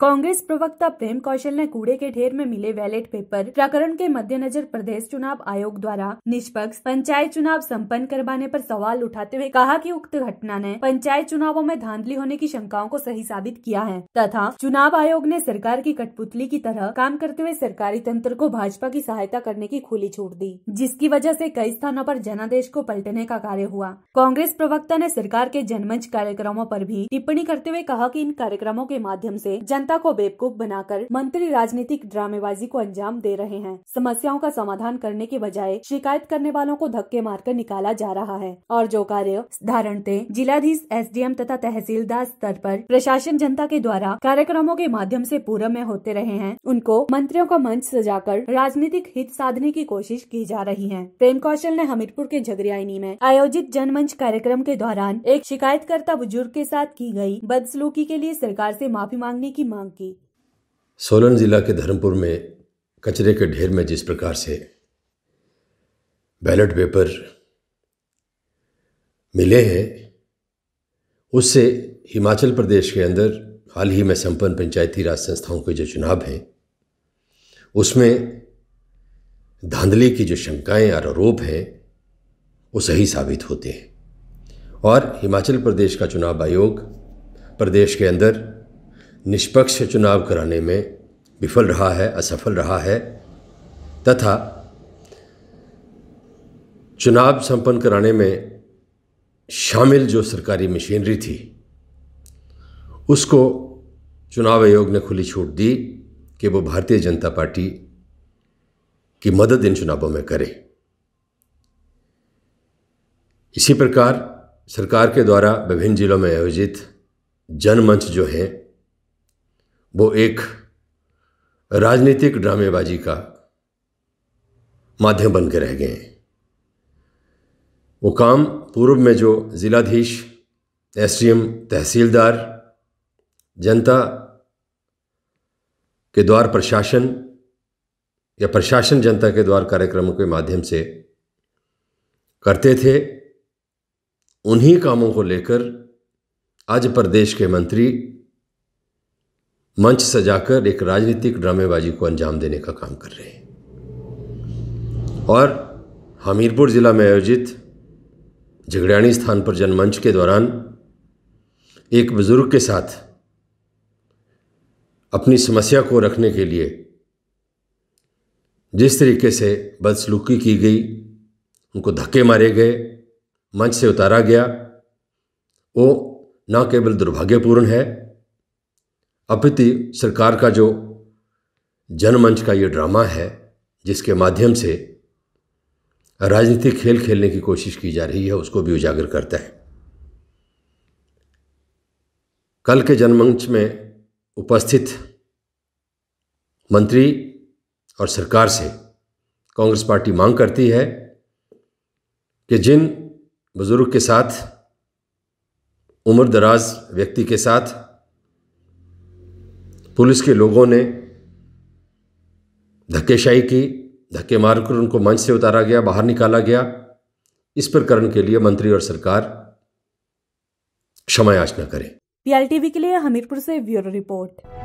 कांग्रेस प्रवक्ता प्रेम कौशल ने कूड़े के ढेर में मिले बैलेट पेपर प्रकरण के मद्देनजर प्रदेश चुनाव आयोग द्वारा निष्पक्ष पंचायत चुनाव संपन्न करवाने पर सवाल उठाते हुए कहा कि उक्त घटना ने पंचायत चुनावों में धांधली होने की शंकाओं को सही साबित किया है तथा चुनाव आयोग ने सरकार की कठपुतली की तरह काम करते हुए सरकारी तंत्र को भाजपा की सहायता करने की खुली छूट दी जिसकी वजह ऐसी कई स्थानों आरोप जनादेश को पलटने का कार्य हुआ कांग्रेस प्रवक्ता ने सरकार के जनमंच कार्यक्रमों आरोप भी टिप्पणी करते हुए कहा की इन कार्यक्रमों के माध्यम ऐसी जनता को बेवकूफ बनाकर मंत्री राजनीतिक ड्रामेबाजी को अंजाम दे रहे हैं समस्याओं का समाधान करने के बजाय शिकायत करने वालों को धक्के मारकर निकाला जा रहा है और जो कार्य धारणते जिलाधीश एस तथा तहसीलदार स्तर पर प्रशासन जनता के द्वारा कार्यक्रमों के माध्यम से पूरा में होते रहे हैं उनको मंत्रियों का मंच सजाकर राजनीतिक हित साधने की कोशिश की जा रही है प्रेम कौशल ने हमीरपुर के झगरियानी में आयोजित जनमंच कार्यक्रम के दौरान एक शिकायतकर्ता बुजुर्ग के साथ की गई बदसलूकी के लिए सरकार से माफी मांगने की मांग की सोलन ज़िला के धर्मपुर में कचरे के ढेर में जिस प्रकार से बैलेट पेपर मिले हैं उससे हिमाचल प्रदेश के अंदर हाल ही में संपन्न पंचायती राज संस्थाओं के जो चुनाव हैं उसमें धांधली की जो शंकाएं और आरोप हैं वो सही साबित होते हैं और हिमाचल प्रदेश का चुनाव आयोग प्रदेश के अंदर निष्पक्ष चुनाव कराने में विफल रहा है असफल रहा है तथा चुनाव संपन्न कराने में शामिल जो सरकारी मशीनरी थी उसको चुनाव आयोग ने खुली छूट दी कि वो भारतीय जनता पार्टी की मदद इन चुनावों में करे इसी प्रकार सरकार के द्वारा विभिन्न जिलों में आयोजित जनमंच जो हैं वो एक राजनीतिक ड्रामेबाजी का माध्यम बन के रह गए वो काम पूर्व में जो जिलाधीश एसडीएम तहसीलदार जनता के द्वार प्रशासन या प्रशासन जनता के द्वार कार्यक्रमों के माध्यम से करते थे उन्हीं कामों को लेकर आज प्रदेश के मंत्री मंच सजाकर एक राजनीतिक ड्रामेबाजी को अंजाम देने का काम कर रहे हैं और हमीरपुर ज़िला में आयोजित झगड़ियाणी स्थान पर जनमंच के दौरान एक बुज़ुर्ग के साथ अपनी समस्या को रखने के लिए जिस तरीके से बदसलूकी की गई उनको धक्के मारे गए मंच से उतारा गया वो ना केवल दुर्भाग्यपूर्ण है अपिति सरकार का जो जनमंच का ये ड्रामा है जिसके माध्यम से राजनीतिक खेल खेलने की कोशिश की जा रही है उसको भी उजागर करता है कल के जनमंच में उपस्थित मंत्री और सरकार से कांग्रेस पार्टी मांग करती है कि जिन बुज़ुर्ग के साथ उम्र दराज व्यक्ति के साथ पुलिस के लोगों ने धक्केशाही की धक्के मारकर उनको मंच से उतारा गया बाहर निकाला गया इस प्रकरण के लिए मंत्री और सरकार क्षमा याचना करें पीएलटीवी के लिए हमीरपुर से ब्यूरो रिपोर्ट